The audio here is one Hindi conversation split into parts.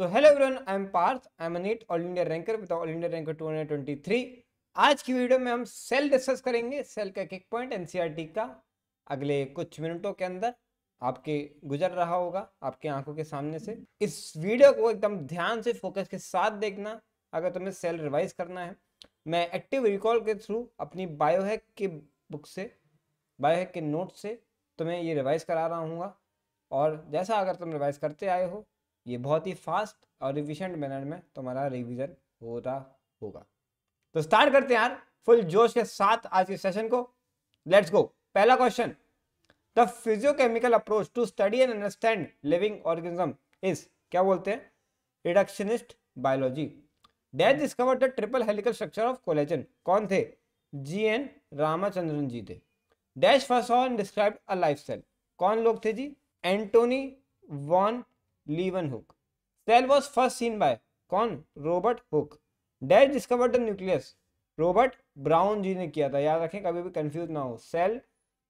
So hello everyone I am Parth I am NEET all India ranker with all India ranker 223 आज की वीडियो में हम सेल डिस्कस करेंगे सेल का किक पॉइंट एनसीईआरटी का अगले कुछ मिनटों के अंदर आपके गुजर रहा होगा आपके आंखों के सामने से इस वीडियो को एकदम ध्यान से फोकस के साथ देखना अगर तुम्हें सेल रिवाइज करना है मैं एक्टिव रिकॉल के थ्रू अपनी बायोहैक के बुक से बायोहैक के नोट से तुम्हें ये रिवाइज करा रहा हूँ और जैसा अगर तुम रिवाइज करते आए हो ये बहुत ही फास्ट और इफिशियंट मैनर में तुम्हारा रिविजन हो रहा होगा तो स्टार्ट करते हैं यार फुल जोश के साथ आज के सेशन को लेट्स गो पहला question the physicochemical approach to study and understand living organism is क्या बोलते हैं reductionist biology dash discovered the triple helical structure of collagen कौन थे जी एन रामाचंद्रन जी थे dash first on describe a life cell कौन लोग थे ji Antonie van Leeuwenhoek cell was first seen by कौन Robert Hooke dash discover the nucleus Robert Brown ji ने किया था याद रखें कभी भी कंफ्यूज ना हो सेल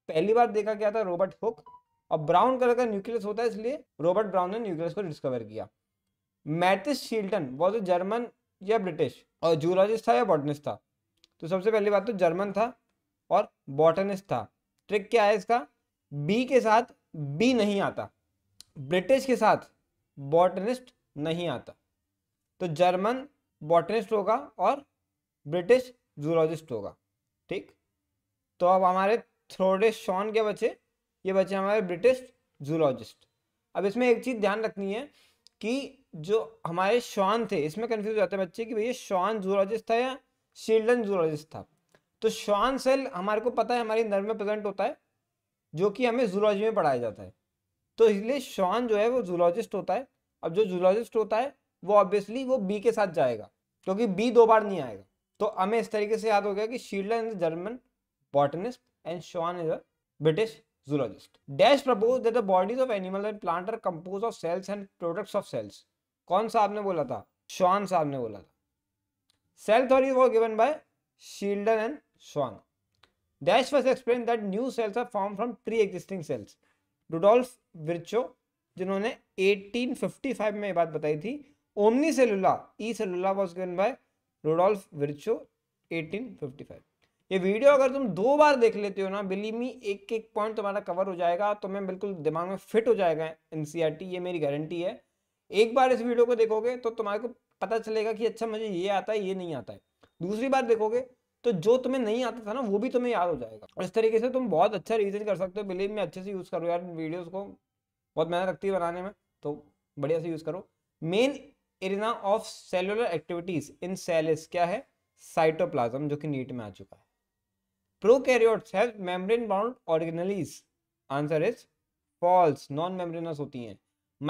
पहली बार देखा गया था रोबर्ट हुक और ब्राउन कलर का न्यूक्लियस होता है इसलिए रोबर्ट ब्राउन ने न्यूक्लियस को डिस्कवर किया Matthias Schleiden was a German या ब्रिटिश और जूलॉजिस्ट था या बॉटनिस्ट था तो सबसे पहली बात तो जर्मन था और बॉटनिस्ट था ट्रिक क्या है इसका बी के साथ बी नहीं आता ब्रिटिश के साथ बॉटनिस्ट नहीं आता तो जर्मन बॉटनिस्ट होगा और ब्रिटिश जूलॉजिस्ट होगा ठीक तो अब हमारे थ्रोडे शॉन के बचे ये बचे हमारे ब्रिटिश जूलॉजिस्ट अब इसमें एक चीज़ ध्यान रखनी है कि जो हमारे शॉन थे इसमें कन्फ्यूज हो जाते हैं बच्चे कि भैया शॉन जूलॉजिस्ट था या शील्डन जूलॉजिस्ट था तो शॉन सेल हमारे को पता है हमारे नर्व में प्रेजेंट होता है जो कि हमें जूलॉजी में पढ़ाया जाता है तो इसलिए श्वान जो है वो जूलॉजिस्ट होता है अब जो जूलॉजिस्ट होता है वो ऑब्वियसली वो बी के साथ जाएगा क्योंकि बी दो बार नहीं आएगा तो हमें इस तरीके से याद हो गया कि शीडलर is German botanist and Schwann is a British zoologist dash propose that the bodies of animals and plants are composed of cells and products of कौन साहब ने बोला था श्वान साहब ने बोला था cell theory was given by Schleiden and Schwann dash was explain that new cells are form from pre existing cells Rudolf Virchow जिन्होंने 1855 में ये बात बताई थी ओमनी सेलुला ई सेलुला was given by Rudolf Virchow 1855 ये वीडियो अगर तुम दो बार देख लेते हो ना बिली मी एक एक पॉइंट तुम्हारा कवर हो जाएगा तो मैं बिल्कुल दिमाग में फिट हो जाएगा एन e ये मेरी गारंटी है एक बार इस वीडियो को देखोगे तो तुम्हारे को पता चलेगा कि अच्छा मुझे ये आता है ये नहीं आता है दूसरी बार देखोगे तो जो तुम्हें नहीं आता था ना वो भी तुम्हें याद हो जाएगा इस तरीके से तुम बहुत अच्छा रिसर्च कर सकते हो बिलीव में अच्छे से यूज़ करो यार वीडियोस को बहुत मेहनत लगती है बनाने में तो बढ़िया से यूज करो main arena of cellular activities in cells क्या है साइटोप्लाज्म जो कि नीट में आ चुका है prokaryotes have membrane bound organelles answer is false non membranous होती हैं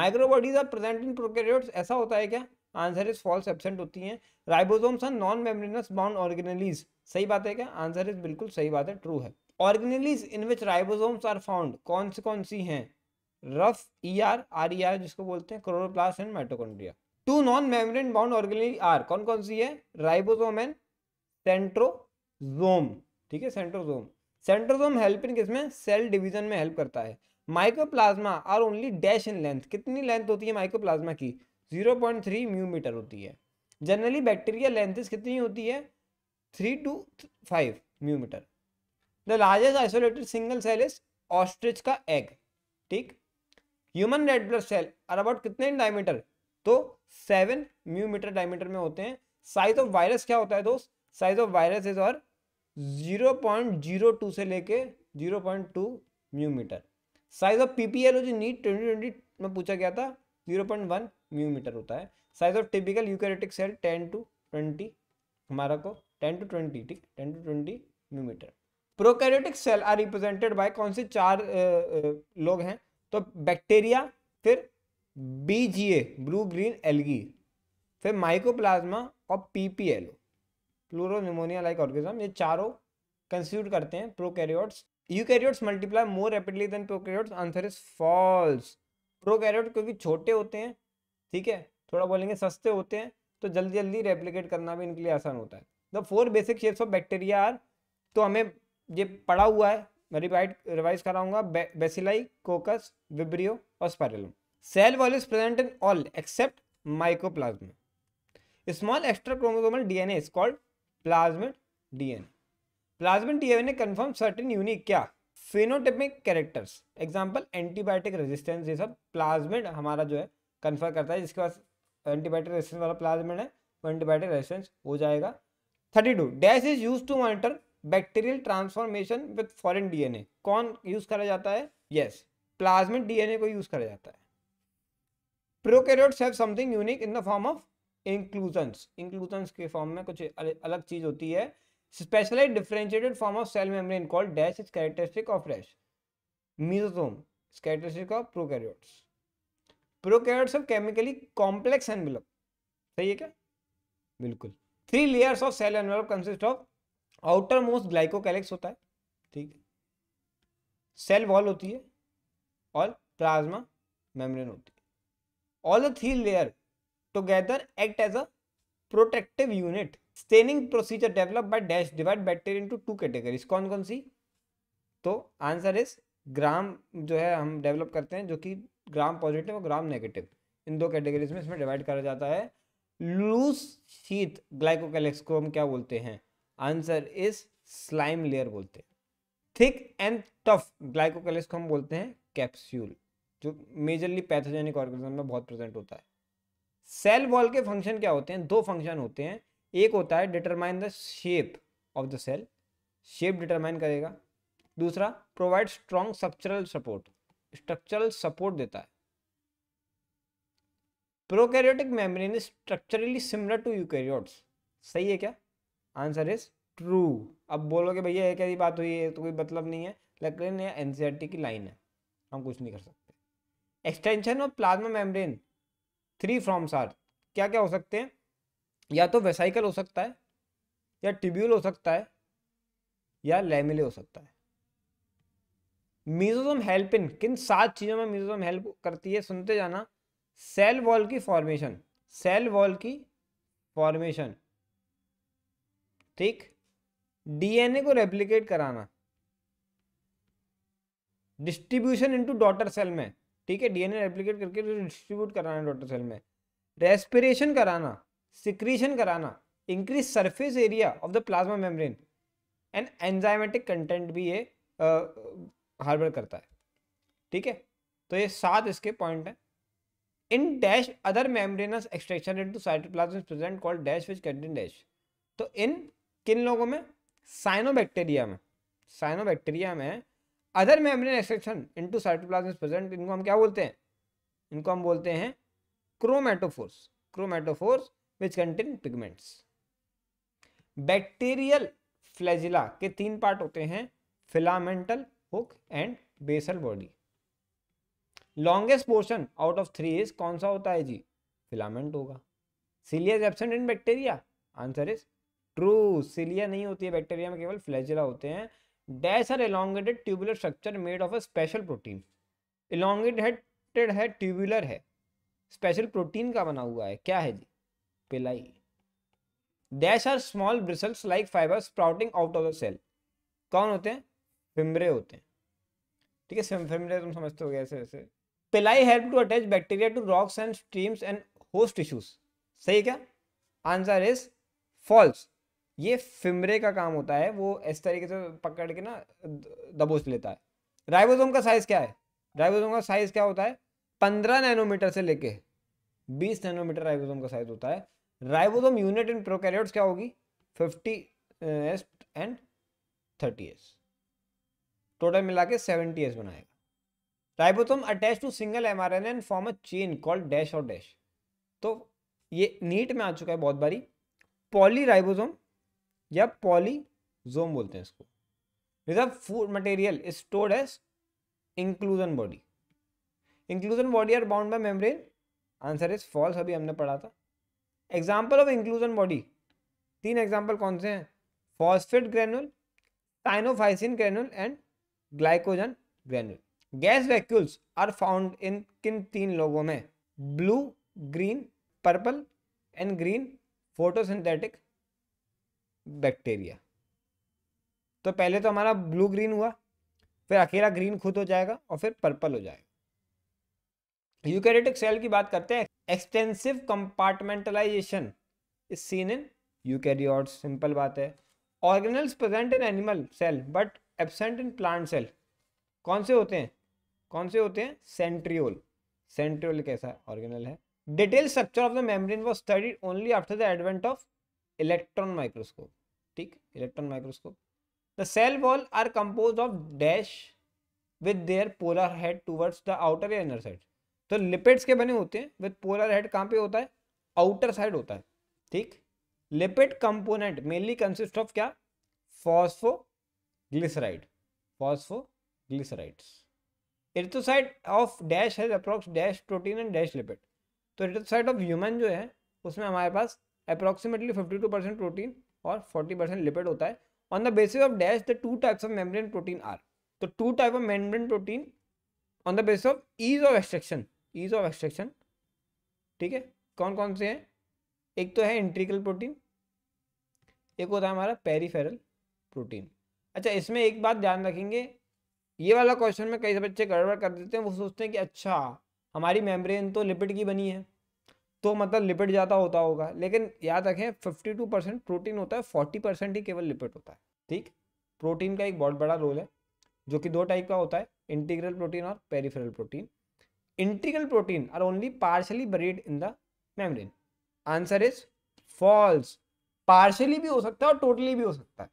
microbodies are present in prokaryotes ऐसा होता है क्या आंसर इज फॉल्स एबसेंट होती हैं ribosomes are non membranous bound organelles सही बात है क्या आंसर इज बिल्कुल सही बात है ट्रू है organelles in which ribosomes are found कौन से कौन सी हैं rough E R R E R जिसको बोलते हैं chloroplast and mitochondria too non membrane bound organic are कौन कौन सी है राइबोसोम एंड सेंट्रोजोम ठीक है सेंट्रोजोम सेंट्रोजोम हेल्प इन किसमें सेल डिवीजन में हेल्प करता है microplasma are only dash in length कितनी लेंथ होती है माइक्रोप्लाज्मा की 0.3 म्यूमीटर होती है जनरली बैक्टीरिया लेंथेस कितनी होती है 3 to 5 mu metre the largest isolated single cell is ostrich का एग ठीक human red blood cell are about कितने इन डायमीटर तो सेवन म्यू मीटर डायमीटर में होते हैं साइज ऑफ वायरस क्या होता है दोस्त साइज ऑफ वायरस इज और जीरो पॉइंट जीरो टू से लेके zero point two mu metre size of PPL जो नीट ट्वेंटी ट्वेंटी में पूछा गया था zero point one mu metre होता है size of typical eukaryotic cell ten to twenty हमारा को टेन टू ट्वेंटी ठीक ten to twenty mu metre prokaryotic cell are represented by कौन से चार लोग हैं तो बैक्टीरिया फिर बीजीए ब्लू ग्रीन एलगी फिर माइकोप्लाज्मा और PPL pleuro pneumonia like organism ये चारों कंस्टिट्यूट करते हैं prokaryotes eukaryotes multiply more rapidly than prokaryotes answer is false prokaryote क्योंकि छोटे होते हैं ठीक है थोड़ा बोलेंगे सस्ते होते हैं तो जल्दी जल्दी रेप्लिकेट करना भी इनके लिए आसान होता है the four basic shapes of bacteria are तो हमें ये पड़ा हुआ है मैं रिवाइड रिवाइज कराऊंगा बे, बेसिलाई कोकस विब्रियो और spirillum cell wall is present in all except mycoplasm small extra chromosomal DNA is called plasmid DNA plasmid DNA confirm certain unique क्या phenotypic characters example antibiotic resistance ये सब प्लाज्मिड हमारा जो है कन्फर्म करता है जिसके पास एंटीबायोटिक रेजिस्टेंस वाला प्लाज्मिड है वो एंटीबायोटिक रेजिस्टेंस हो जाएगा thirty two dash is use to monitor bacterial transformation with foreign DNA कौन यूज करा जाता है यस प्लाज्मिक डीएनए को यूज करा जाता है prokaryotes have something unique in the form of inclusions inclusions के फॉर्म में कुछ अलग चीज होती है specialise differentiated form of cell membrane called dash is characteristic of dash mesosome characteristic of prokaryotes prokaryotes have chemically complex envelope सही है क्या बिल्कुल three layers of cell envelope consist of outermost glycocalyx होता है ठीक है सेल वॉल होती है और प्लाज्मा मेम्ब्रेन होती है all the three layer together act as a protective unit staining procedure develop by dash divide bacteria into two categories कौन कौन सी तो आंसर इज ग्राम जो है हम डेवलप करते हैं जो कि ग्राम पॉजिटिव और ग्राम नेगेटिव इन दो कैटेगरीज में इसमें डिवाइड करा जाता है लूज शीत ग्लाइकोकैलेक्स को हम क्या बोलते हैं आंसर इज स्लाइम लेयर बोलते हैं थिक एंड टफ ग्लाइकोकैलिस को हम बोलते हैं कैप्स्यूल जो मेजरली पैथोजेनिक ऑर्गेनिज्म में बहुत प्रेजेंट होता है सेल वॉल के फंक्शन क्या होते हैं दो फंक्शन होते हैं एक होता है determine the shape of the cell shape determine करेगा दूसरा provide strong structural support structural support देता है prokaryotic membrane is structurally similar to eukaryotes सही है क्या आंसर इज ट्रू अब बोलोगे भैया ये कैसी बात हुई है तो कोई मतलब नहीं है लैक्रेन या एन की लाइन है हम कुछ नहीं कर सकते extension of plasma membrane three forms are क्या क्या हो सकते हैं या तो वेसाइकल हो सकता है या टिब्यूल हो सकता है या लेमिले हो सकता है मीजोजोम इन किन सात चीज़ों में मीजोजोम हेल्प करती है सुनते जाना सेल वॉल की फॉर्मेशन सेल वॉल की फॉर्मेशन ठीक डीएनए को रेप्लिकेट कराना डिस्ट्रीब्यूशन इनटू डॉटर सेल में ठीक है डीएनए रेप्लिकेट करके डिस्ट्रीब्यूट कराना डॉटर सेल में रेस्पिरेशन कराना सिक्रीशन कराना increase surface area of the plasma membrane and enzymatic content भी ये हार्बर करता है ठीक है तो ये सात इसके पॉइंट हैं in dash other membranous extraction into cytoplasm is present called dash which contain dash तो इन किन लोगों में साइनोबैक्टीरिया में साइनोबैक्टीरिया में other membrane exception into cytoplasm present इनको हम क्या बोलते हैं इनको हम बोलते हैं chromatophores chromatophores which contain pigments bacterial flagella के तीन पार्ट होते हैं filamental hook and basal body longest portion out of three is कौन सा होता है जी फिलामेंट होगा cilia is absent in bacteria answer is true cilia नहीं होती है बैक्टीरिया में केवल फ्लैजिला होते हैं dash are elongated tubular structure made of a special protein elongated है ट्यूबुलर है स्पेशल प्रोटीन का बना हुआ है क्या है ji pili dash are small bristles like fibre sprouting out of the cell कौन होते हैं फिमरे होते हैं ठीक है फिमरे तुम समझते हो ऐसे वैसे pili help to attach bacteria to rocks and streams and host tissues सही क्या आंसर इज फॉल्स ये फिमरे का काम होता है वो इस तरीके से पकड़ के ना दबोच लेता है राइबोसोम का साइज क्या है राइबोसोम का साइज क्या होता है पंद्रह नैनोमीटर से लेके बीस नैनोमीटर राइबोसोम का साइज होता है राइबोसोम यूनिट इन प्रोकैरियोट्स क्या होगी fifty S and thirty S total मिला के सेवेंटी एस बनाएगा ribosome attach to single M N N form a chain called dash और डैश तो ये नीट में आ चुका है बहुत बारी पॉली राइबोसोम या पॉलीजोम बोलते हैं इसको reserve food material is stored as inclusion body inclusion body are bound by membrane answer is false अभी हमने पढ़ा था एग्जाम्पल ऑफ इंक्लूजन बॉडी तीन एग्जाम्पल कौन से हैं phosphate granule cyanophycin granule and glycogen granule gas vacuoles are found in किन तीन लोगों में blue green purple and green photosynthetic bacteria तो पहले तो हमारा ब्लू ग्रीन हुआ फिर अकेला ग्रीन खुद हो जाएगा और फिर पर्पल हो जाएगा यूकेरेटिक सेल की बात करते हैं extensive compartmentalization is seen in eukaryotes simple बात है organelles present in animal cell but absent in plant cell कौन से होते हैं कौन से होते हैं सेंट्रियोल सेंट्रियोल कैसा ऑर्गेनल है detail structure of the membrane was studied only after the advent of electron microscope ठीक electron microscope the cell wall are compose of dash with their polar head towards the outer या इनर साइड तो लिपिड्स के बने होते हैं विद पोलर हेड कहाँ पे होता है आउटर साइड होता है ठीक lipid component mainly consist of क्या phosphoglyceride phosphoglycerides erythrocyte of dash है approx dash protein and dash lipid तो इर्थोसाइड ऑफ ह्यूमन जो है उसमें हमारे पास अप्रॉक्सीमेटली टू परसेंट प्रोटीन और फोर्टी परसेंट लिपिड होता है on the basis of dash the two types of membrane protein are तो two type of membrane protein on the basis of ease of extraction ease of extraction ठीक है कौन कौन से हैं एक तो है इंट्रिकल प्रोटीन एक होता है हमारा पेरीफेरल प्रोटीन अच्छा इसमें एक बात ध्यान रखेंगे ये वाला क्वेश्चन में कई बच्चे गड़बड़ कर देते हैं वो सोचते हैं कि अच्छा हमारी मेम्ब्रेन तो लिपिड की बनी है तो मतलब लिपिड ज़्यादा होता होगा लेकिन याद रखें 52 परसेंट प्रोटीन होता है 40 परसेंट ही केवल लिपिड होता है ठीक प्रोटीन का एक बहुत बड़ा रोल है जो कि दो टाइप का होता है इंटीग्रल प्रोटीन और peripheral protein integral protein are only partially buried in the membrane answer is false partially भी हो सकता है और टोटली भी हो सकता है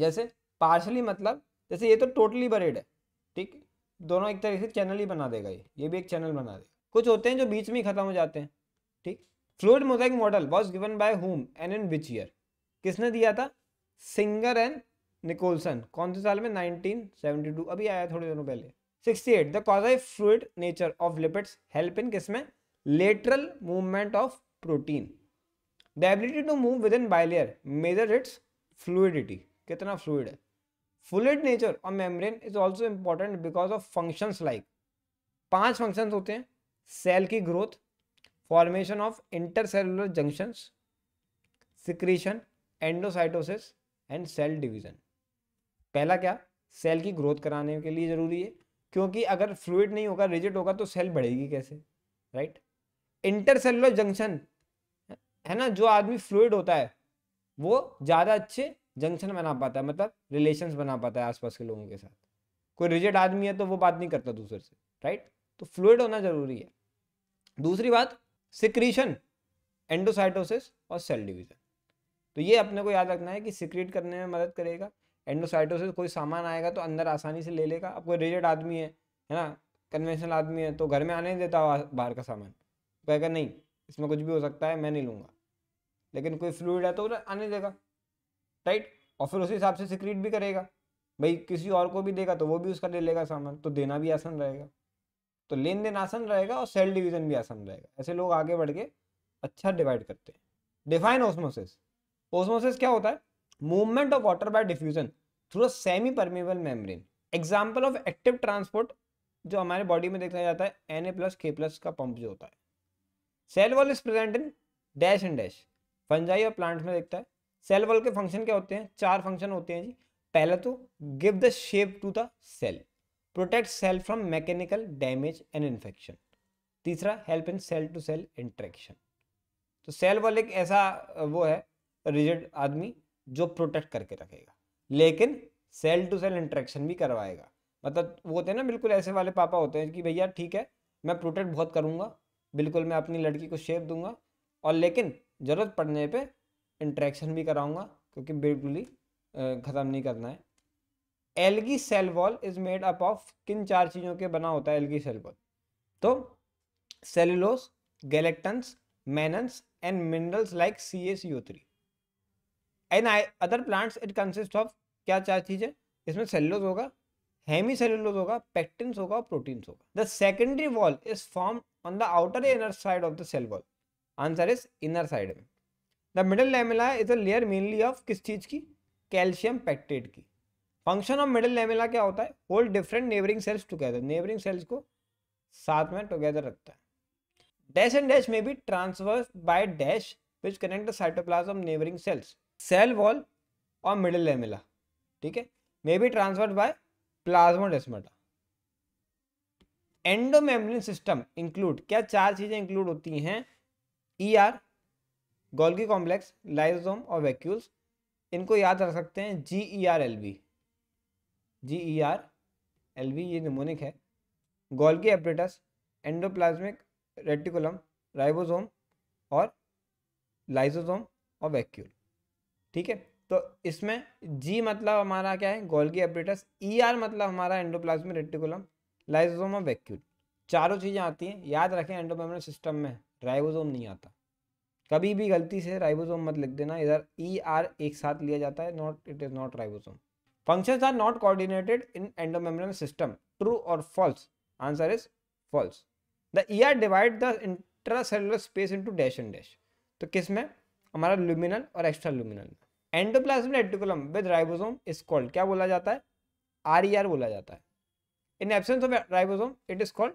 जैसे पार्शली मतलब जैसे ये तो टोटली बरीड है ठीक दोनों एक तरीके से चैनल ही बना देगा ये ये भी एक चैनल बना देगा कुछ होते हैं जो बीच में ही खत्म हो जाते हैं ठीक fluid mosaic model was given by home and in which year किसने दिया था सिंगर एंड निकोलसन कौन से साल में 1972 अभी आया थोड़े दिनों पहले 68 the quasi fluid nature of lipids help in किसमें lateral movement of protein the ability to move within bilayer measure its fluidity कितना फ्लूड है फ्लूड नेचर और membrane is also important because of functions like पांच फंक्शंस होते हैं सेल की growth formation of intercellular junctions secretion endocytosis and cell division पहला क्या सेल की ग्रोथ कराने के लिए ज़रूरी है क्योंकि अगर फ्लूड नहीं होगा रिजिट होगा तो सेल बढ़ेगी कैसे राइट इंटरसेलुलर जंक्शन है ना जो आदमी फ्लूड होता है वो ज़्यादा अच्छे जंक्शन बना पाता है मतलब रिलेशंस बना पाता है आसपास के लोगों के साथ कोई रिजिट आदमी है तो वो बात नहीं करता दूसरे से राइट तो फ्लूड होना ज़रूरी है दूसरी बात सिक्रीशन एंडोसाइटोसिस और सेल डिवीजन तो ये अपने को याद रखना है कि सिक्रीट करने में मदद करेगा एंडोसाइटोसिस कोई सामान आएगा तो अंदर आसानी से ले लेगा अब कोई रिजेड आदमी है है ना कन्वेंशनल आदमी है तो घर में आने नहीं देता बाहर का सामान कहेगा नहीं इसमें कुछ भी हो सकता है मैं नहीं लूँगा लेकिन कोई फ्लूड है तो आने देगा राइट और फिर उसी हिसाब से सिक्रीट भी करेगा भाई किसी और को भी देगा तो वो भी उसका ले लेगा सामान तो देना भी आसान रहेगा तो लेन देन आसान रहेगा और सेल डिवीजन भी आसान रहेगा ऐसे लोग आगे बढ़ के अच्छा डिवाइड करते हैं डिफाइन ऑस्मोसिस ऑस्मोसिस क्या होता है movement of water by diffusion through semipermeable membrane example of active transport जो हमारे बॉडी में देखा जाता है N A plus K plus का पंप जो होता है cell wall is present in dash and dash fungi और प्लांट्स में देखता है सेल वॉल के फंक्शन क्या होते हैं चार फंक्शन होते हैं जी पहला तो give the shape to the cell protect cell from mechanical damage and infection तीसरा help in cell to cell interaction तो सेल वॉल एक ऐसा वो है रिजिड आदमी जो प्रोटेक्ट करके रखेगा लेकिन सेल टू सेल इंट्रैक्शन भी करवाएगा मतलब वो होते हैं ना बिल्कुल ऐसे वाले पापा होते हैं कि भैया ठीक है मैं प्रोटेक्ट बहुत करूँगा बिल्कुल मैं अपनी लड़की को शेप दूंगा और लेकिन ज़रूरत पड़ने पे इंट्रैक्शन भी कराऊंगा क्योंकि बिल्कुल ही ख़त्म नहीं करना है algae cell wall is made up of किन चार चीज़ों के बना होता है एलगी सेल वॉल तो cellulose galactans mannans and minerals like C A C O three and other plants it consist of क्या चार चीज़ें इसमें सेलुलोज होगा हेमी सेलुलोज होगा पेक्टिन्स होगा और प्रोटीन्स होगा the secondary wall is form on the outer inner side of the cell wall answer is inner side में the middle lamella is a layer mainly of किस चीज़ की कैल्शियम पैक्टेट की फंक्शन ऑफ मिडिल लेमेला क्या होता है hold different neighbouring cells together neighbouring cells को साथ में टुगेदर रखता है डैश एंड डैश में भी transverse by dash which connect the cytoplasm neighbouring cells cell wall और मिडिल लेमेला ठीक है may be transferred by plasma endomembrane system include क्या चार चीजें इंक्लूड होती हैं E R Golgi complex lysosome और वैक्यूल्स इनको याद रख सकते हैं G E R L B G E R L V ये निमोनिक है Golgi apparatus endoplasmic reticulum ribosome और लाइसोसोम और वैक्यूल ठीक है तो इसमें जी मतलब हमारा क्या है गोल्गी एपरेटस ई आर मतलब हमारा एंडोप्लाज्मिक रेटिकुलम लाइसोसोम और वैक्यूल चारों चीज़ें आती हैं याद रखें एंडोप्लाज्मिक सिस्टम में राइबोसोम नहीं आता कभी भी गलती से राइबोसोम मत लिख देना इधर ई e आर एक साथ लिया जाता है not it is not ribosome Functions are not coordinated in endomembrane system. True or false? Answer is false. The ER divide the intracellular space two dash and dash तो किस में हमारा लुमिनल और extraluminal endoplasmic reticulum with ribosome is called क्या बोला जाता है आर e बोला जाता है in absence of ribosome it is called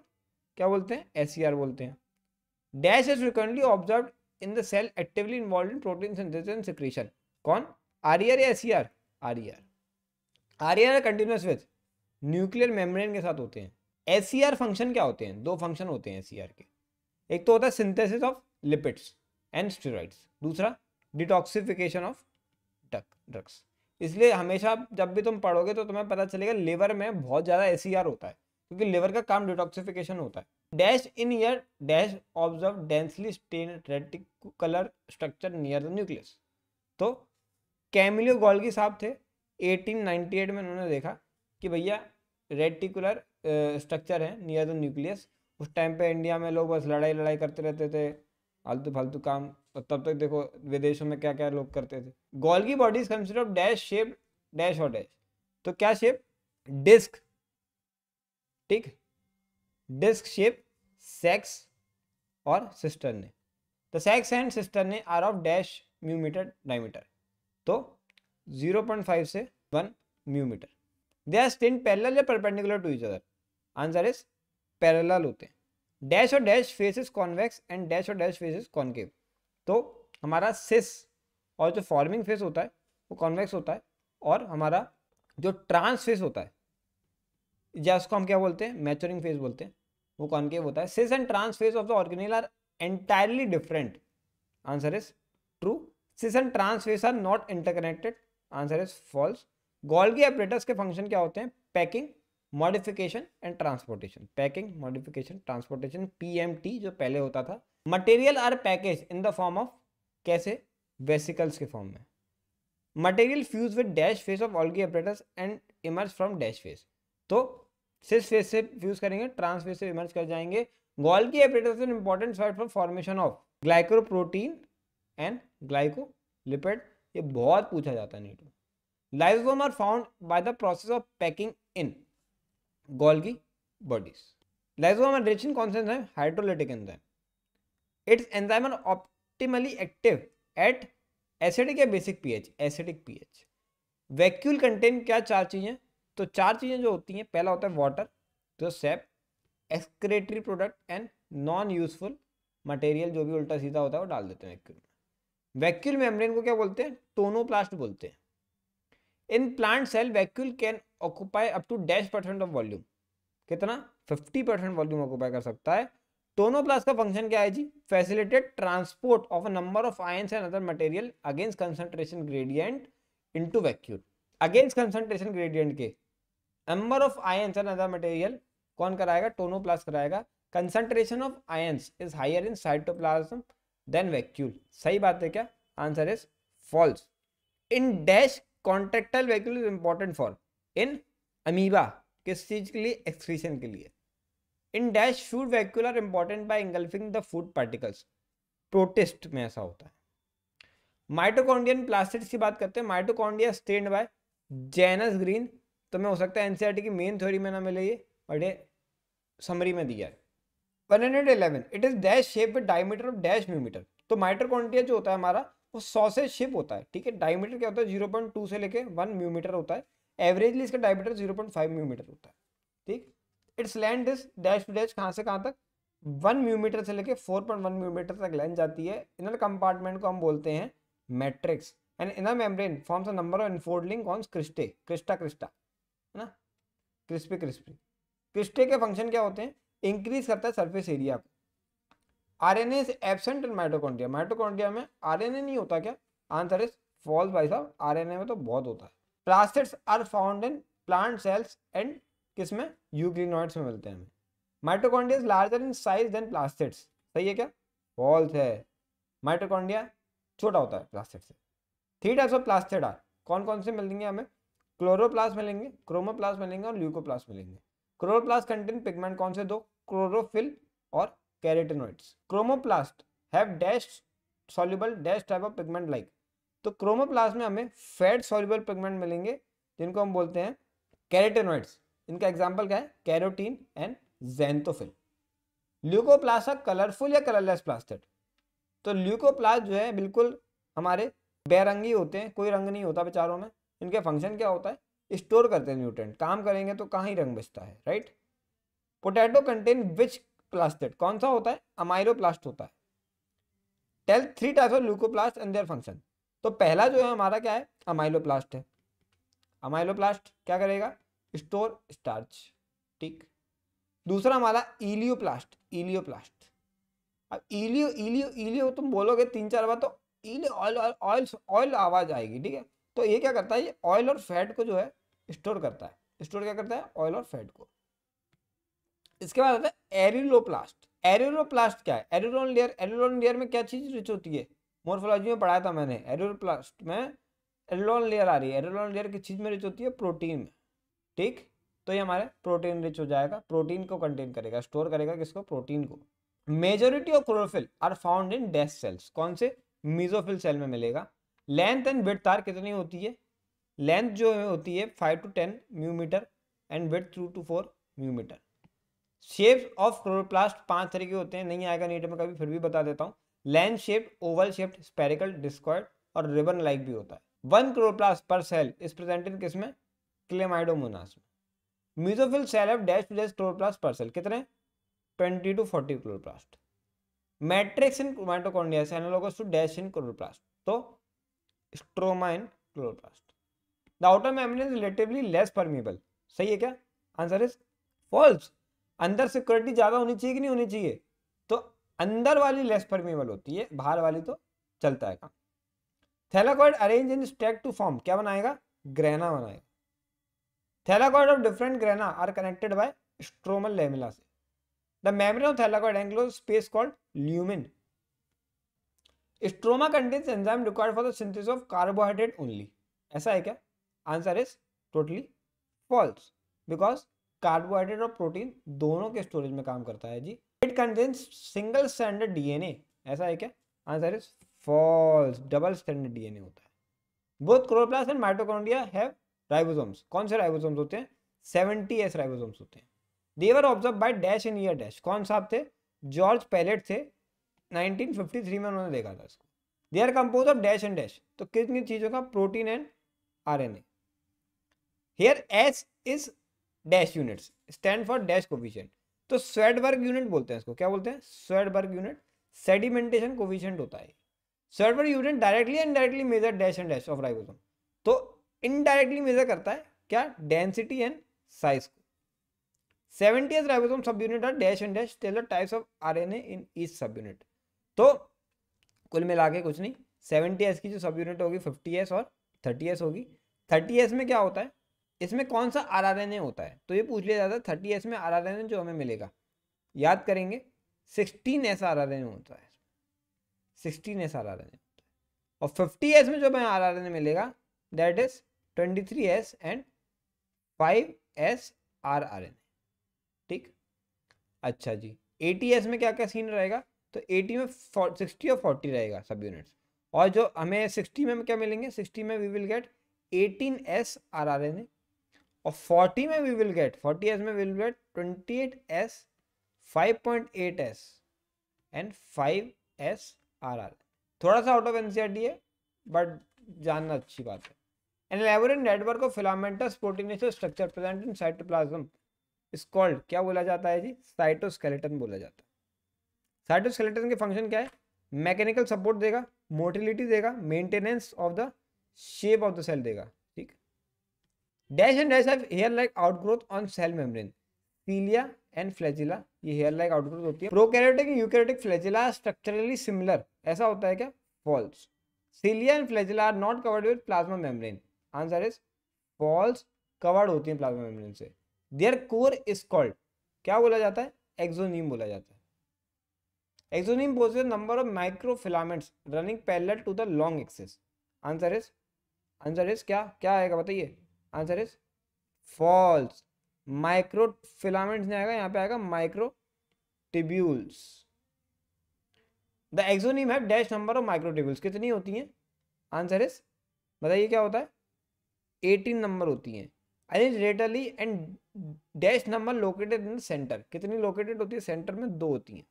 क्या बोलते हैं एस e बोलते हैं dash is frequently observe in the cell actively involve in protein synthesis and secretion कौन आर e या S E R are continuous with nuclear membrane के साथ होते हैं एस फंक्शन क्या होते हैं दो फंक्शन होते हैं एस के एक तो होता है synthesis of lipids and steroids दूसरा डिटॉक्सिफिकेशन ऑफ डक ड्रग्स इसलिए हमेशा जब भी तुम पढ़ोगे तो तुम्हें पता चलेगा लिवर में बहुत ज़्यादा एस होता है क्योंकि लिवर का काम डिटॉक्सिफिकेशन होता है dash in year dash observe densely stain reticular structure near the nucleus तो कैमिलियो गोल्गी साहब थे 1898 में उन्होंने देखा कि भैया रेटिकुलर स्ट्रक्चर है नियर द न्यूक्लियस उस टाइम पे इंडिया में लोग बस लड़ाई लड़ाई करते रहते थे फालतू फालतू काम और तब तक देखो विदेशों में क्या क्या लोग करते थे Golgi bodies consider dash shape dash और डैश तो क्या शेप डिस्क ठीक डिस्क शेप सेक्स और cisternae the sacs and cisternae are of dash mu metre diameter तो 0.5 से 1 mu metre they are stain parallel या perpendicular to each other answer is parallel होते हैं डैश और dash face is convex and dash और डैश फेस इज कॉन्केव तो हमारा सिस और जो फॉर्मिंग फेस होता है वो कॉन्वेक्स होता है और हमारा जो ट्रांस फेस होता है या उसको हम क्या बोलते हैं मैचोरिंग फेस बोलते हैं वो कॉन्केव होता है cis and trans face of the organelle are entirely different answer is true cis and trans face are not interconnected answer is false Golgi apparatus के फंक्शन क्या होते हैं packing modification and transportation packing modification transportation PMT जो पहले होता था material are package in the form of कैसे वेसिकल्स के फॉर्म में material fuse with dash face of ऑलगी apparatus and emerge from dash face तो सिर्फ फेस से फ्यूज करेंगे ट्रांस फेस से इमर्ज कर जाएंगे Golgi apparatus an important for formation of glycoprotein and glycolipid ये बहुत पूछा जाता है नीट में lysosome are found by the process of packing in Golgi bodies lysosome are rich in कौन से enzyme hydrolytic enzyme its enzyme are optimally active at acidic या basic pH acidic pH vacuole contain क्या चार चीज़ें तो चार चीज़ें जो होती हैं पहला होता है वाटर जो sap excretory product and non useful material जो भी उल्टा सीधा होता है वो डाल देते हैं वैक्यूल में वैक्यूल मेम्ब्रेन को क्या बोलते हैं टोनोप्लास्ट बोलते हैं in plant cell vacuole can occupy up to dash percent of volume कितना फिफ्टी परसेंट वॉल्यूम ऑक्यूपाई कर सकता है टोनोप्लास्ट का फंक्शन क्या है जी facilitated transport of number of ions and other material against concentration gradient into vacuole against concentration gradient के number of ions and other material कौन कराएगा टोनोप्लास्ट कराएगा concentration of ions is higher in cytoplasm than vacuole सही बात है क्या answer is false in dash contractile vacuole is important for in amoeba किस चीज के लिए एक्सक्रीशन के लिए in dash food vacuole are important by engulfing the food particles protists में ऐसा होता है माइटोकॉन्डियन प्लास्टिक की बात करते हैं mitochondria stained by Janus green तो मैं हो सकता है एनसीआरटी e की मेन थ्योरी में ना मिले ये बट ये समरी में दिया है 111 it is dash shape with diameter of dash mu metre तो माइटर क्वांटिटी जो होता है हमारा वो सौ से शेप होता है ठीक है डायमीटर क्या होता है जीरो पॉइंट टू से लेके वन म्यूमीटर होता है एवरेजली इसका diameter zero point five mu metre होता है ठीक its length is dash to dash कहाँ से कहाँ तक वन म्यूमीटर से लेके फोर पॉइंट वन म्यूमीटर तक लेंथ जाती है इनर कंपार्टमेंट को हम बोलते हैं matrix and inner membrane forms a number of infolding कॉन्स क्रिस्टे क्रिस्टा क्रिस्टा है ना क्रिस्पी क्रिस्पी क्रिस्टे के फंक्शन क्या होते हैं इंक्रीज करता है सरफेस एरिया को R N is absent in mitochondria mitochondria में आर एन ए नहीं होता क्या आंसर इज फॉल्स भाई साहब आर एन ए में तो बहुत होता है plastids are found in plant cells and किस में यूक्लिनॉइड्स में मिलते हैं हमें mitochondria larger in size than plastids सही है क्या फॉल्स है माइटोकॉन्ड्रिया छोटा होता है प्लास्टिड से three types of plastid are कौन कौन से मिलेंगे हमें क्लोरोप्लास्ट मिलेंगे क्रोमोप्लास्ट मिलेंगे और ल्यूकोप्लास्ट मिलेंगे क्रोरोप्लास्ट कंटेन पिगमेंट कौन से दो क्रोरोफिल और carotenoids chromoplast have dash soluble dash type of pigment like तो क्रोमोप्लास्ट में हमें फैट सॉल्यूबल पिगमेंट मिलेंगे जिनको हम बोलते हैं कैरेटेनोइड्स इनका एग्जाम्पल क्या है carotene and xanthophyll leucoplast colourful या कलरलेस प्लास्टेड तो ल्यूकोप्लास्ट जो है बिल्कुल हमारे बेरंगी होते हैं कोई रंग नहीं होता बेचारों में इनके फंक्शन क्या होता है स्टोर करते हैं न्यूट्रेंट काम करेंगे तो कहाँ ही रंग बचता है right potato contain which plastid कौन सा होता है अमाइरोप्लास्ट होता है tell three types of leucoplast and their function तो पहला जो है हमारा क्या है अमाइलोप्लास्ट है अमाइलोप्लास्ट क्या करेगा स्टोर स्टार्च ठीक दूसरा हमारा इलियोप्लास्ट इलियोप्लास्ट अब इलियो इलियो इलियो तुम बोलोगे तीन चार बार तो इलियो ऑयल ऑयल ऑयल आवाज़ आएगी ठीक है तो ये क्या करता है ये ऑयल और फैट को जो है स्टोर करता है स्टोर क्या करता है ऑयल और फैट को इसके बाद आता है एरिलोप्लास्ट एरिलोप्लास्ट क्या है एरिलोन लेयर एरिलोन लेयर में क्या चीज रिच होती है मोर्फोलॉजी में पढ़ाया था मैंने एरिलोप्लास्ट में एरिलोन लेयर आ रही है एरिलोन लेयर की चीज में रिच होती है प्रोटीन में ठीक तो ये हमारे प्रोटीन रिच हो जाएगा प्रोटीन को कंटेन करेगा स्टोर करेगा किसको प्रोटीन को majority of chlorophyll are found in डेस्ट सेल्स कौन से मीजोफिल सेल में मिलेगा लेंथ एंड विड्थ आर कितनी होती है लेंथ जो होती है five to ten micrometre and width through to four micrometre shape of chloroplast पांच तरह के होते हैं नहीं आएगा नीट में कभी फिर भी बता देता हूँ lens shape oval shaped spherical discoid और रिबन लाइक भी होता है one chloroplast per cell is present in किसमें क्लेमाइडोमोनास में mesophyll cell of dash to dash chloroplast per cell कितने twenty to forty chloroplast matrix in mitochondria analogous to dash in chloroplast तो stroma in chloroplast the outer membrane is relatively less permeable सही है क्या आंसर इज फॉल्स अंदर सिक्योरिटी ज़्यादा होनी चाहिए कि नहीं होनी चाहिए तो अंदर वाली लेस परमीबल होती है बाहर वाली तो चलता है काम thylakoid arrange in stack to form क्या बनाएगा ग्रहणा बनाएगा thylakoid of different grana are connected by stromal lamella से the membrane of thylakoid enclose space called lumen stroma contains enzyme required for the synthesis of carbohydrate only ऐसा है क्या answer is totally false because carbohydrate और प्रोटीन दोनों के स्टोरेज में काम करता है जी it contains single standard DNA ऐसा है क्या answer is false double standard DNA होता है both chloroplast and mitochondria have ribosomes कौन से राइबोसोम्स होते हैं सेवेंटी एस राइबोसोम्स होते हैं they were observe by dash in year dash कौन साहब थे जॉर्ज पैलेट थे 1953 में उन्होंने देखा था इसको they are compose of dash and dash तो कितनी चीज़ों का protein and RNA here S is dash units stand for dash coefficient तो स्वेडबर्ग यूनिट बोलते हैं इसको क्या बोलते हैं स्वेडबर्ग यूनिट सेडिमेंटेशन कोविशेंट होता है Svedberg unit directly indirectly measure dash and dash of ribosome तो इनडायरेक्टली मेजर करता है क्या डेंसिटी एंड साइज को सेवेंटीएथ राइबोसोम सब यूनिट और dash and dash tell the types of R N A in each subunit तो कुल मिला के कुछ नहीं सेवेंटी एस की जो सब यूनिट होगी फिफ्टी एस और थर्टी एस होगी थर्टी एस में क्या होता है इसमें कौन सा आर आर एन ए होता है तो ये पूछ लिया जाता है थर्टी एस में आर आर एन ए जो हमें मिलेगा याद करेंगे sixteen S R R N A होता है sixteen S R R N A होता है और फिफ्टी एस में जो हमें आर आर एन ए मिलेगा that is twenty three S and five S R R N ठीक अच्छा जी एटी एस में क्या क्या सीन रहेगा तो एटी में सिक्सटी और फोर्टी रहेगा सब यूनिट्स और जो हमें सिक्सटी में क्या मिलेंगे सिक्सटी में we will get eighteen S R R N A और 40 में वी विल गेट 40s में will get 28s 5.8s and 5s RR थोड़ा सा आउट ऑफ एनसीईआरटी है बट जानना अच्छी बात है and elaborate network of filamentous proteinaceous structure present in cytoplasm is called क्या बोला जाता है जी साइटोस्केलेटन बोला जाता है साइटोस्केलेटन के फंक्शन क्या है मैकेनिकल सपोर्ट देगा मोटिलिटी देगा maintenance of the shape of the cell देगा dash and dash of hair like outgrowth on cell membrane cilia and flagella ये हेयर लाइक आउटग्रोथ होती है prokaryotic and eukaryotic flagella structurally similar ऐसा होता है क्या false cilia and flagella are not covered with plasma membrane answer is false covered होती है प्लाज्मा मेम्ब्रेन से देयर कोर इज कॉल्ड क्या बोला जाता है एक्सोनीम बोला जाता है axoneme possess number of microfilaments running parallel to the long axis answer is answer is क्या क्या आएगा बताइए answer is false microfilaments नहीं आएगा यहां पे आएगा माइक्रो टिब्यूल्स द एक्सोनिम है dash number of microtubules कितनी होती हैं आंसर इज बताइए क्या होता है एटीन नंबर होती हैं arrange radially and dash number located in centre कितनी लोकेटेड होती है सेंटर में दो होती हैं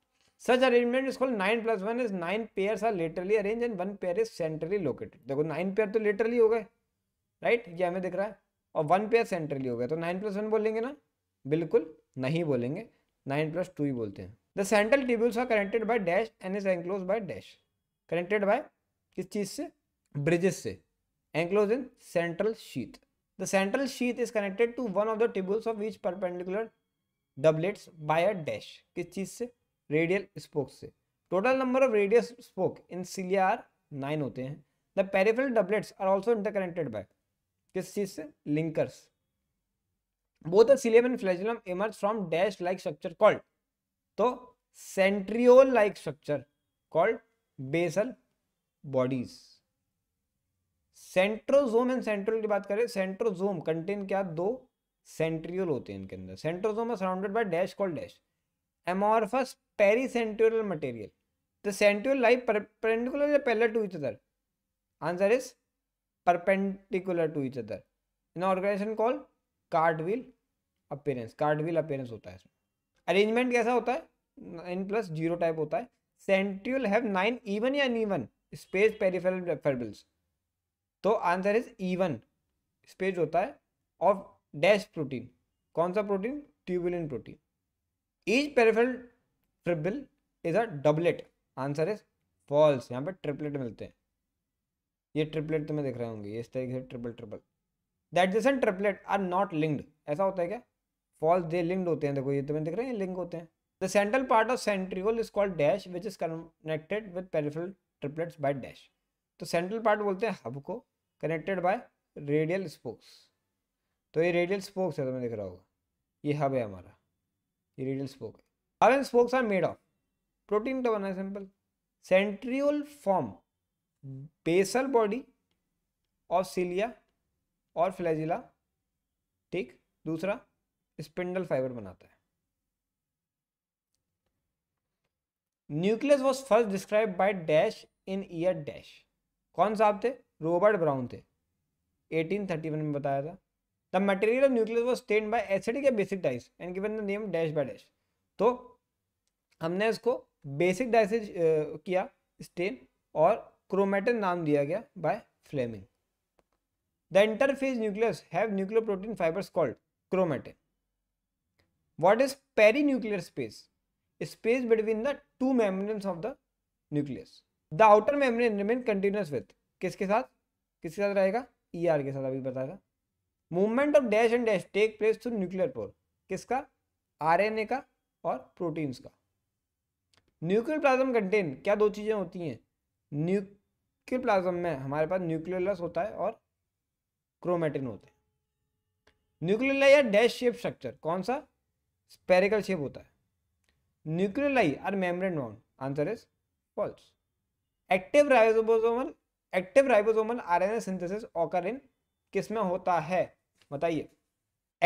such arrangement is called nine plus one is nine pair are laterally arrange and one pair is centrally located देखो नाइन पेयर तो लेटरली हो गए राइट right? ये हमें दिख रहा है और वन पेयर सेंट्रली हो गया तो नाइन प्लस वन बोलेंगे ना बिल्कुल नहीं बोलेंगे नाइन प्लस टू ही बोलते हैं the central tubules are connected by dash and is enclose by dash connected by किस चीज़ से ब्रिजेस से enclose in central sheath the central sheath is connected to one of the tubules of each perpendicular doublets by a dash किस चीज़ से रेडियल स्पोक से total number of radial spoke in ciliary nine होते हैं the peripheral doublets are also interconnected by किस चीज से linkers both cilium and flagellum emerge from dash like structure called तो centriole like structure called basal bodies centrosome and centriole की बात करें सेंट्रोजोम कंटेन क्या दो सेंट्रियोल होते हैं इनके अंदर centrosome surrounded by dash called dash amorphous pericentrial material the centriole lie perpendicular या parallel to each other answer is perpendicular to each other in organization call cartwheel appearance cartwheel appearance होता है इसमें अरेंजमेंट कैसा होता है नाइन प्लस जीरो टाइप होता है सेंट्रियल हैव नाइन इवन या अनइवन स्पेस पेरिफेरल रेफरबल्स तो आंसर इज इवन स्पेस होता है ऑफ डैश प्रोटीन कौन सा protein tubulin protein each peripheral triple is a doublet answer is false यहाँ पे ट्रिपलेट मिलते हैं ये ट्रिपलेट तुम्हें दिख रहे होंगे इस तरीके से triple triple that this and triplet are not linked ऐसा होता है क्या फॉल्स दे लिंक्ड होते हैं देखो ये तुम्हें दिख रहे हैं लिंक होते हैं the central part of centriole is called dash which is connected with peripheral triplets by dash तो सेंट्रल पार्ट बोलते हैं हब को कनेक्टेड बाय रेडियल स्पोक्स तो ये रेडियल स्पोक्स है तुम्हें दिख रहा होगा ये हब है हमारा ये रेडियल स्पोक है hub and spokes are made of protein तो बना है simple centriole form basal body और सीलिया और फ्लैजिला ठीक दूसरा स्पिंडल फाइबर बनाता है nucleus was first describe by dash in year dash कौन साहब थे रॉबर्ट ब्राउन थे 1831 में बताया था the material of nucleus was stain by acidic या basic dyes and given the name dash by dash तो हमने इसको बेसिक डाइस किया स्टेन और क्रोमेटिन नाम दिया गया by Flemming the interphase nucleus have nuclear protein fibres called chromatin is perinuclear space space between the two membranes of the nucleus the outer membrane remain continuous with किसके साथ किसके साथ रहेगा ई e ER के साथ अभी बताया था movement of dash and dash take place through nuclear pore किसका आर का और प्रोटीन्स का न्यूक्लियर प्लाज्म कंटेन क्या दो चीज़ें होती हैं न्यू क्यों प्लाज्म में हमारे पास न्यूक्लियोलस होता है और क्रोमेटिन होते हैं न्यूक्लियोलाई या डैश शेप स्ट्रक्चर कौन सा स्पेरिकल शेप होता है nucleoli are membrane bound answer is false active ribosomal active ribosomal RNA synthesis occur in किस में होता है बताइए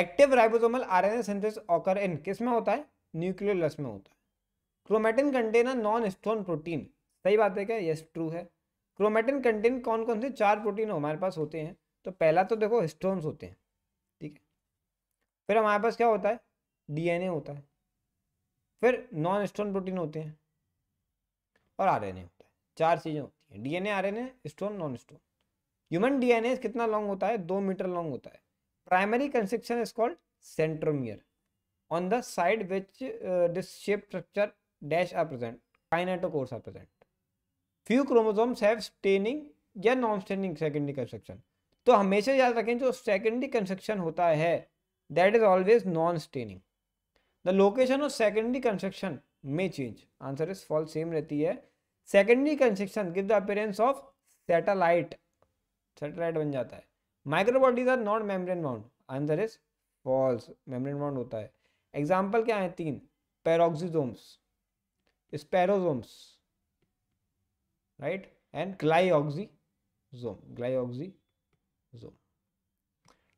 active ribosomal RNA synthesis occur in किस में होता है न्यूक्लियोलस में होता है chromatin container non histone protein सही बात है क्या यस ट्रू है क्रोमेटिन कंटेन कौन कौन से चार प्रोटीन हमारे पास होते हैं तो पहला तो देखो हिस्टोन्स होते हैं ठीक है फिर हमारे पास क्या होता है डीएनए होता है फिर नॉन स्टोन प्रोटीन होते हैं और आरएनए होता है चार चीज़ें होती हैं DNA RNA histone non histone human DNA कितना लॉन्ग होता है दो मीटर लॉन्ग होता है primary construction is called centromere on the side which this shape structure dash are present kinetochores are present few chromosomes have staining या नॉन स्टेनिंग सेकेंडरी कंस्ट्रक्शन तो हमेशा याद रखें जो सेकेंडरी कंस्ट्रक्शन होता है that is always non staining the location of secondary construction में change answer is fall same रहती है secondary construction give the appearance of satellite satellite बन जाता है microbodies are not membrane bound answer is false membrane bound होता है एग्जाम्पल क्या है तीन peroxisomes spherosomes right and glyoxyzome glyoxyzome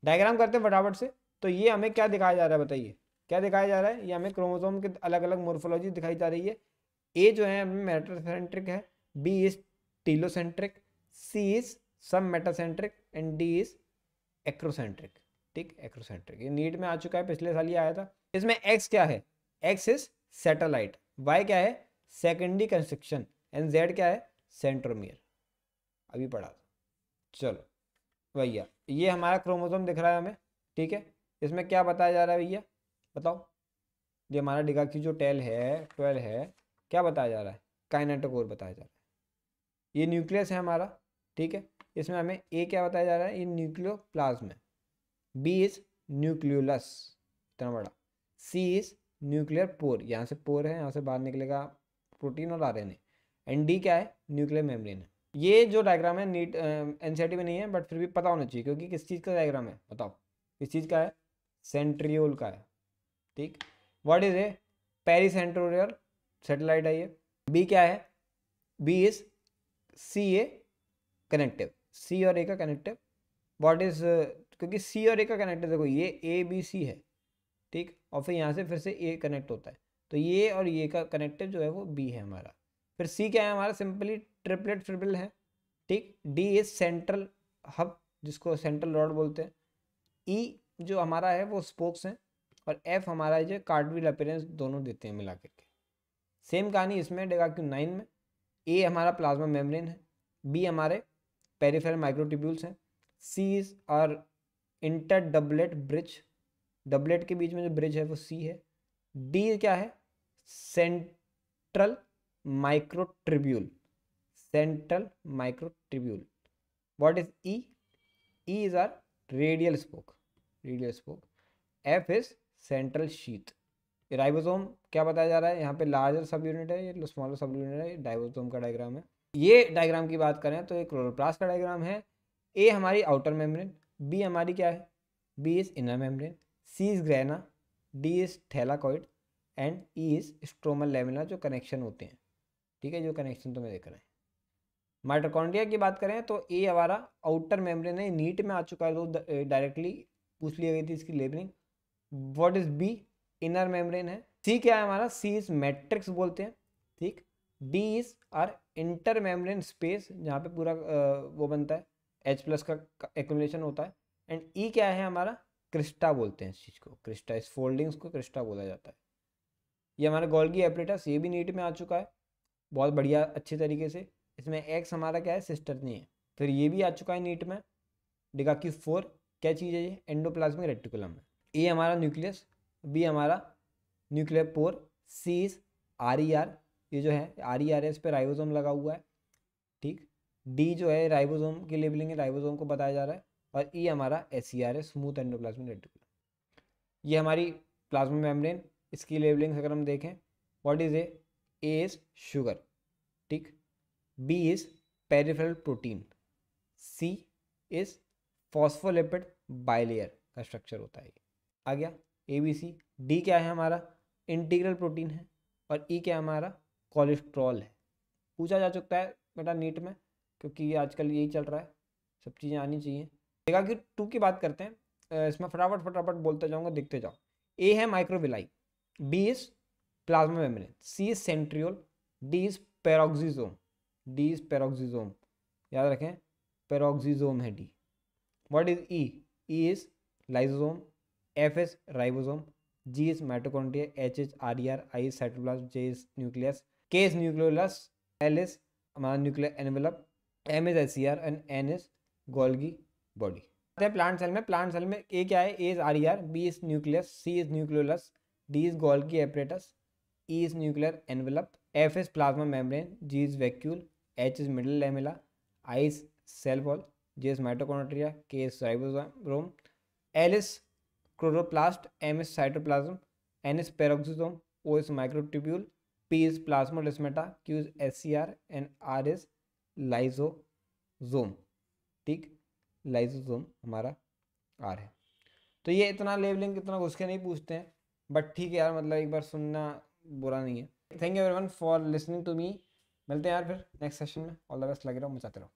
diagram करते हैं फटाफट से तो ये हमें क्या दिखाया जा रहा है बताइए क्या दिखाया जा रहा है ये हमें क्रोमोसोम के अलग अलग मोर्फोलॉजी दिखाई जा रही है ए जो है हमें मेटासेंट्रिक है B is telocentric C is submetacentric and D is acrocentric ठीक एक्रोसेंट्रिक ये नीट में आ चुका है पिछले साल ये आया था इसमें एक्स क्या है एक्स इज सेटेलाइट वाई क्या है सेकेंडरी कंस्ट्रक्शन एंड जेड क्या है सेंट्रोमियर अभी पढ़ा चलो भैया ये हमारा क्रोमोसोम दिख रहा है हमें ठीक है इसमें क्या बताया जा रहा है भैया बताओ ये हमारा डिगा की जो टेल है ट्वेल है क्या बताया जा रहा है काइनेटोकोर बताया जा रहा है ये न्यूक्लियस है हमारा ठीक है इसमें हमें ए क्या बताया जा रहा है ये न्यूक्लियो प्लाज्म है बी इज न्यूक्लियोलस इतना बड़ा सी इज न्यूक्लियर पोर यहाँ से पोर है यहाँ से बाहर निकलेगा प्रोटीन और R N A and D क्या है न्यूक्लियर मेम्ब्रेन है ये जो डायग्राम है नीट एन uh, e में नहीं है बट फिर भी पता होना चाहिए क्योंकि किस चीज़ का डायग्राम है बताओ किस चीज़ का है सेंट्रियोल का है ठीक what is a pericentriolar satellite है ये बी क्या है B is C A connective C और ए का कनेक्टिव व्हाट इज क्योंकि सी और ए का कनेक्टिव देखो ये ए बी सी है ठीक और फिर यहाँ से फिर से ए कनेक्ट होता है तो ये और ये का कनेक्टिव जो है वो बी है हमारा फिर सी क्या है हमारा सिंपली ट्रिपलेट ट्रिपल है ठीक डी इज सेंट्रल हब जिसको सेंट्रल रॉड बोलते हैं ई e जो हमारा है वो स्पोक्स हैं और एफ हमारा जो कार्डविल अपेरेंस दोनों देते हैं मिला करके सेम कहानी इसमें डेगा क्यू नाइन में ए हमारा प्लाज्मा मेम्ब्रेन है बी हमारे पेरिफेरल माइक्रोटिब्यूल्स हैं सी इज और इंटर डबलेट ब्रिज डबलेट के बीच में जो ब्रिज है वो सी है डी क्या है central microtubule central microtubule what is E E is R radial spoke radial spoke F is central sheath ribosome क्या बताया जा रहा है यहाँ पे लार्जर सब यूनिट है ये स्मॉलर सब यूनिट है डाइबोसोम का डायग्राम है ये डायग्राम की बात करें तो ये क्लोरोप्लास्ट का डायग्राम है ए हमारी आउटर मेम्ब्रेन बी हमारी क्या है B is inner membrane C is grana D is thylakoid and E is stromal lamina जो कनेक्शन होते हैं ठीक है जो कनेक्शन तुम्हें देख रहे हैं माइट्रोकॉन्ड्रिया की बात करें तो ए हमारा आउटर मेम्ब्रेन है नीट में आ चुका है तो डायरेक्टली पूछ लिया गई थी इसकी labelling what is B inner membrane है सी क्या है हमारा सी इज मैट्रिक्स बोलते हैं ठीक D is R inter membrane space जहाँ पे पूरा वो बनता है एच प्लस का एकुमुलेशन होता है एंड ई e क्या है हमारा क्रिस्टा बोलते हैं इस चीज़ को क्रिस्टा इस फोल्डिंग्स को क्रिस्टा बोला जाता है ये हमारा गोल्गी एपरेटस ये भी नीट में आ चुका है बहुत बढ़िया अच्छे तरीके से इसमें एक्स हमारा क्या है सिस्टर नहीं है फिर ये भी आ चुका है नीट में डिगा की फोर क्या चीज़ है ये एंडोप्लाज्मिक रेटिकुलम है ए हमारा न्यूक्लियस बी हमारा nuclear pore C R E R ये जो है आर ई आर है इस पर राइबोसोम लगा हुआ है ठीक डी जो है राइबोसोम की लेबलिंग है राइबोसोम को बताया जा रहा है और ई e हमारा एस सी आर है स्मूथ एंडोप्लाज्मिक रेटिकुलम ये हमारी प्लाज्मा मेम्ब्रेन इसकी लेबलिंग अगर हम देखें what is A A is sugar ठीक B is peripheral protein C is phospholipid bilayer का स्ट्रक्चर होता है आ गया ए बी सी डी क्या है हमारा इंटीग्रल प्रोटीन है और ई e क्या है हमारा कोलेस्ट्रॉल है पूछा जा चुका है बेटा नीट में क्योंकि आजकल यही चल रहा है सब चीज़ें आनी चाहिए देखा कि टू की बात करते हैं इसमें फटाफट फटाफट बोलते जाऊँगा देखते जाओ ए है microvilli B is plasma membrane C is centriole D is peroxisome D is peroxisome याद रखें पेरोक्सिजोम है D what is E E is lysosome F is ribosome G is mitochondria H is R E R I is cytoplasm J is nucleus K is nucleolus L is हमारा nuclear envelope M is S C R and N is Golgi body है प्लांट सेल में प्लांट सेल में ए क्या है A is R E R B is nucleus C is nucleolus D is Golgi apparatus E is nuclear envelope F is plasma membrane G is vacuole H is middle lamella I is cell wall G is mitochondria K is ribosome L is chloroplast M is cytoplasm N is peroxisome O is microtubule P is plasmodesmata Q is S C R and R is lysosome ठीक लाइजोजोम हमारा आर है तो ये इतना लेवलिंग इतना घुसके नहीं पूछते हैं बट ठीक है यार मतलब एक बार सुनना बुरा नहीं है thank you everyone for listening to me मिलते हैं यार फिर नेक्स्ट सेशन में ऑल द बेस्ट लगे रहो मचाते रहो